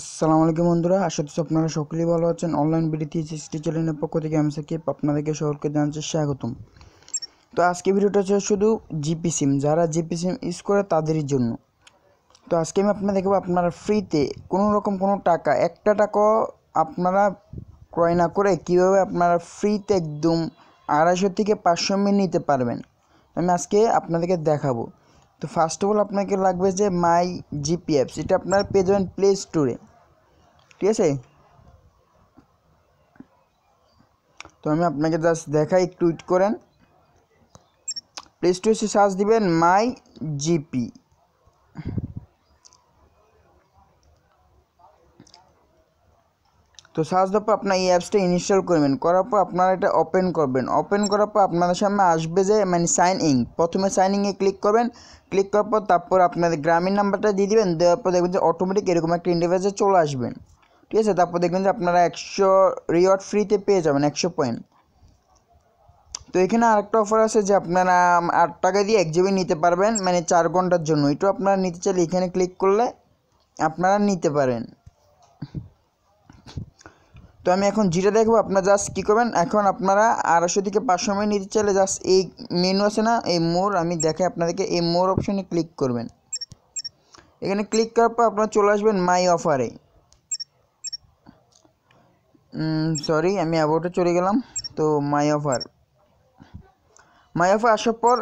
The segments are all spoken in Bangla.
আসসালামু আলাইকুম বন্ধুরা আশা করছি আপনারা সকলেই ভালো আছেন অনলাইন বিডিটি সিক্সটি চ্যানেলের পক্ষ থেকে আমি সাকিব আপনাদেরকে সকলকে জানাচ্ছি স্বাগতম তো আজকে ভিডিওটা হচ্ছে শুধু জিপি সিম যারা জিপি সিম ইউজ করে তাদেরই জন্য তো আজকে আমি আপনাদের দেখাবো আপনারা ফ্রিতে কোনো রকম কোনো টাকা একটা টাকাও আপনারা ক্রয় না করে কীভাবে আপনারা ফ্রিতে একদম আড়াইশো থেকে পাঁচশো মিনিট নিতে পারবেন আমি আজকে আপনাদেরকে দেখাবো তো ফার্স্ট অফ অল আপনাকে লাগবে যে মাই জিপি অ্যাপস এটা আপনার পেজ প্লে স্টোরে ঠিক আছে তো আমি আপনাকে জাস্ট দেখাই টুইট করেন প্লে স্টোরে সার্চ দিবেন মাই জিপি তো সার্চ দেওয়ার পর আপনার এই অ্যাপসটা ইনস্টল করবেন করার পর আপনারা এটা ওপেন করবেন ওপেন করার পর আপনাদের সামনে আসবে যে মানে সাইন ইন প্রথমে সাইন ইনে ক্লিক করবেন ক্লিক করার পর তারপর আপনাদের গ্রামীণ নাম্বারটা দিয়ে দিবেন দেওয়ার পর দেখবেন যে অটোমেটিক এরকম একটা ইন্টারভেসে চলে আসবেন ঠিক আছে তারপর দেখবেন যে আপনারা একশো রিওয়ার্ড ফ্রিতে পেয়ে যাবেন একশো পয়েন্ট তো এখানে আরেকটা অফার আছে যে আপনারা আট টাকা দিয়ে এক জিবি নিতে পারবেন মানে চার ঘন্টার জন্য এটাও আপনারা নিতে চাইলে এখানে ক্লিক করলে আপনারা নিতে পারেন তো আমি এখন জিটা দেখবো আপনারা জাস্ট কী করবেন এখন আপনারা আড়াইশো থেকে পাঁচশো মিনিট নিতে চাইলে জাস্ট এই মেনু আছে না এই মোর আমি দেখাই আপনাদেরকে এই মোর অপশনে ক্লিক করবেন এখানে ক্লিক করার পর আপনারা চলে আসবেন মাই অফারে সরি আমি অ্যাবাউটে চলে গেলাম তো মাই অফার মাই অফার আসার পর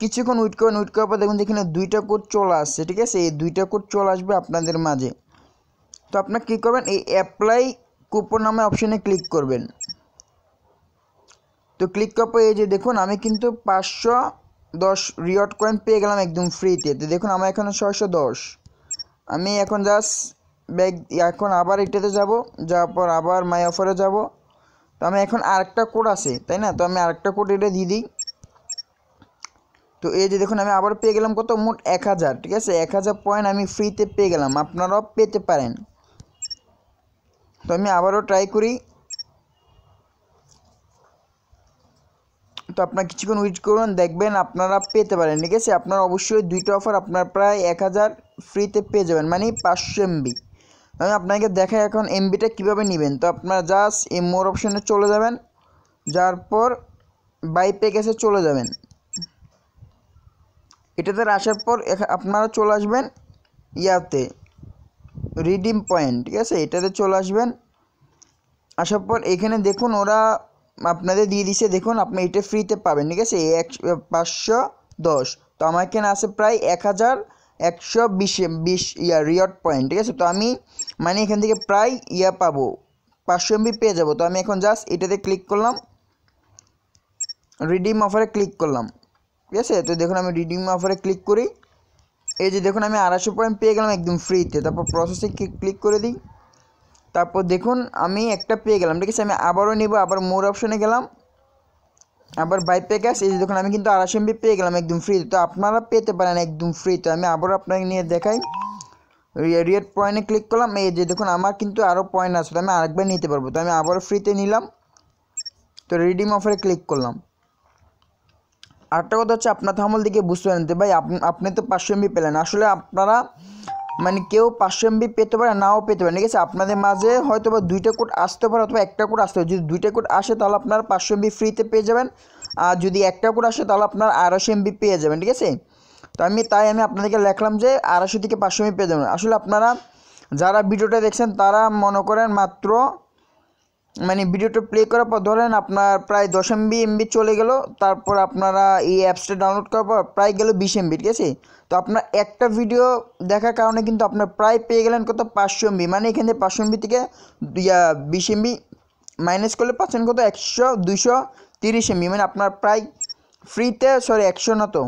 কিছুক্ষণ উইট করেন উইট করার পর দেখুন যেখানে দুইটা কোড চলে আসছে ঠিক আছে এই দুইটা কোড চলে আসবে আপনাদের মাঝে তো আপনার কী করবেন এই অ্যাপ্লাই কুপন নামে অপশানে ক্লিক করবেন তো ক্লিক করার পর এই যে দেখুন আমি কিন্তু পাঁচশো দশ রিওয়ার্ড কয়েন পেয়ে গেলাম একদম ফ্রিতে তো দেখুন আমার এখানে ছয়শো দশ আমি এখন জাস্ট ব্যাগ এখন আবার এটাতে যাব যাওয়ার পর আবার মাই অফারে যাব তো আমি এখন আরেকটা কোড আছে তাই না তো আমি আরেকটা কোড এটা দিয়ে দিই তো এই যে দেখুন আমি আবার পেয়ে গেলাম কত মোট এক হাজার ঠিক আছে এক হাজার পয়েন্ট আমি ফ্রিতে পেয়ে গেলাম আপনারাও পেতে পারেন তো আমি আবারও ট্রাই করি তো আপনার কিছুক্ষণ উইট করুন দেখবেন আপনারা পেতে পারেন ঠিক আছে আপনার অবশ্যই দুইটা অফার আপনার প্রায় এক হাজার ফ্রিতে পেয়ে যাবেন মানে পাঁচশো এমবি আমি আপনাকে দেখে এখন এমবিটা কিভাবে নেবেন তো আপনারা জাস্ট এম মোর অপশানে চলে যাবেন যার পর বাই প্যাকেজে চলে যাবেন এটাতে আসার পর আপনারা চলে আসবেন ইয়াতে রিডিম পয়েন্ট ঠিক আছে এটাতে চলে আসবেন আসার পর এখানে দেখুন ওরা আপনাদের দিয়ে দিছে দেখুন আপনি এটা ফ্রিতে পাবেন ঠিক আছে এক পাঁচশো দশ তো আমার এখানে আছে প্রায় এক হাজার একশো বিশ বিশ ইয়ার রিয়ড পয়েন্ট ঠিক আছে তো আমি মানে এখান থেকে প্রায় ইয়া পাবো পাঁচশো এমবি পেয়ে যাবো তো আমি এখন জাস্ট এটাতে ক্লিক করলাম রিডিম অফারে ক্লিক করলাম ঠিক আছে তো দেখুন আমি রিডিম অফারে ক্লিক করি এই যে দেখুন আমি আড়াইশো পয়েন্ট পেয়ে গেলাম একদম ফ্রিতে তারপর প্রসেসে ক্লিক করে দিই তারপর দেখুন আমি একটা পেয়ে গেলাম ঠিক আছে আমি আবারও নিব আবার মোর অপশনে গেলাম আবার বাই পে ক্যাশ এই যে দেখুন আমি কিন্তু আড়াইশো এমবি পেয়ে গেলাম একদম ফ্রি তো আপনারা পেতে পারেন একদম ফ্রিতে আমি আবারও আপনাকে নিয়ে দেখাই রেডিয়েট পয়েন্টে ক্লিক করলাম এই যে দেখুন আমার কিন্তু আরও পয়েন্ট আছে তো আমি আরেকবার নিতে পারবো তো আমি আবারও ফ্রিতে নিলাম তো রিডিম অফারে ক্লিক করলাম আরেকটা কথা হচ্ছে আপনার থামল দিকে বুঝতে পারেন ভাই আপনি তো পাঁচশো এমবি পেলেন আসলে আপনারা মানে কেউ পাঁচশো এমবি পেতে পারে নাও পেতে পারে ঠিক আছে আপনাদের মাঝে হয়তো বা দুইটা কোড আসতে পারে অথবা একটা কোড আসতে পারে যদি দুইটা কোড আসে তাহলে আপনারা পাঁচশো এমবি ফ্রিতে পেয়ে যাবেন আর যদি একটা কোড আসে তাহলে আপনারা আড়াইশো এমবি পেয়ে যাবেন ঠিক আছে তো আমি তাই আমি আপনাদেরকে লেখলাম যে আড়াইশো থেকে পাঁচশো এমবি পেয়ে যাবেন আসলে আপনারা যারা ভিডিওটা দেখছেন তারা মনে করেন মাত্র মানে ভিডিওটা প্লে করার পর ধরেন আপনার প্রায় দশ এমবি এমবি চলে গেল তারপর আপনারা এই অ্যাপসটা ডাউনলোড করার পর প্রায় গেল বিশ এমবি ঠিক আছে তো আপনার একটা ভিডিও দেখার কারণে কিন্তু আপনার প্রায় পেয়ে গেলেন কত পাঁচশো এমবি মানে এখান থেকে পাঁচশো এমবি থেকে বিশ এমবি মাইনাস করলে পাচ্ছেন কত একশো দুশো তিরিশ এমবি মানে আপনার প্রায় ফ্রিতে সরি একশো না তো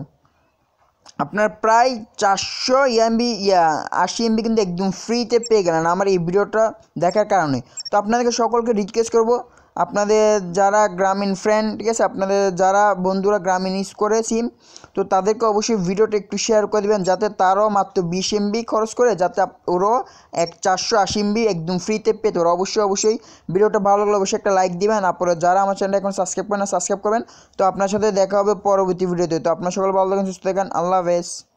আপনার প্রায় চারশো এমবি ইয়া আশি এমবি কিন্তু একদম ফ্রিতে পেয়ে গেলেন আমার এই ভিডিওটা দেখার কারণে তো আপনাদেরকে সকলকে রিকোয়েস্ট করবো আপনাদের যারা গ্রামীণ ফ্রেন্ড ঠিক আছে আপনাদের যারা বন্ধুরা গ্রামীণ ইউজ করে সিম তো তাদেরকে অবশ্যই ভিডিওটা একটু শেয়ার করে দেবেন যাতে তারাও মাত্র বিশ এমবি খরচ করে যাতে ওরও এক চারশো আশি এমবি একদম ফ্রিতে পেতে ওরা অবশ্যই অবশ্যই ভিডিওটা ভালো লাগলে অবশ্যই একটা লাইক দিবেন তারপরে যারা আমার চ্যানেলটা এখন সাবস্ক্রাইব করেন সাবস্ক্রাইব করবেন তো আপনার সাথে দেখা হবে পরবর্তী ভিডিওতে তো আপনার সকল ভালো থাকেন সুস্থ থাকেন আল্লাহ হাফেজ